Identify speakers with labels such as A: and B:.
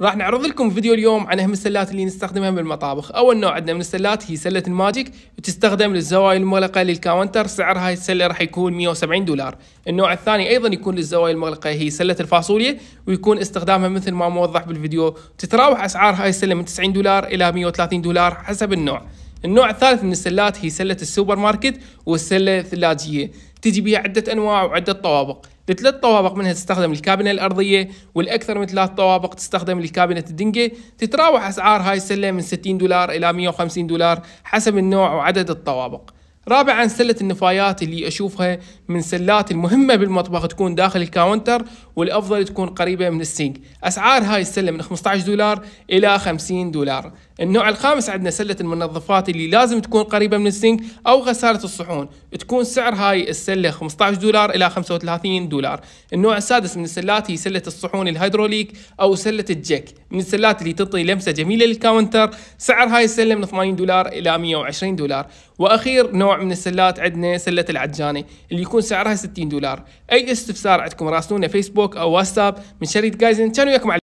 A: راح نعرض لكم فيديو اليوم عن اهم السلات اللي نستخدمها بالمطابخ اول نوع عندنا من السلات هي سله الماجيك وتستخدم للزوايا المغلقه للكاونتر سعر هاي السله راح يكون 170 دولار النوع الثاني ايضا يكون للزوايا المغلقه هي سله الفاصوليا ويكون استخدامها مثل ما موضح بالفيديو تتراوح اسعار هاي السله من 90 دولار الى 130 دولار حسب النوع النوع الثالث من السلات هي سلة السوبر ماركت والسلة الثلاجية تجي بها عدة أنواع وعدة طوابق لثلاث طوابق منها تستخدم الكابينه الأرضية والأكثر من ثلاث طوابق تستخدم الكابينه الدنجة تتراوح أسعار هاي السلة من 60 دولار إلى 150 دولار حسب النوع وعدد الطوابق رابعا سلة النفايات اللي أشوفها من سلات المهمة بالمطبخ تكون داخل الكاونتر والافضل تكون قريبه من السينك اسعار هاي السله من 15 دولار الى 50 دولار النوع الخامس عندنا سله المنظفات اللي لازم تكون قريبه من السينك او غساله الصحون تكون سعر هاي السله 15 دولار الى 35 دولار النوع السادس من السلات هي سله الصحون الهيدروليك او سله الجيك من السلات اللي تعطي لمسه جميله للكاونتر سعر هاي السله من 80 دولار الى 120 دولار واخير نوع من السلات عندنا سله العجانه اللي يكون سعرها 60 دولار اي استفسار عندكم راسلونا فيسبوك فيسبوك او واتساب من شركه جايزن كانوا وياكم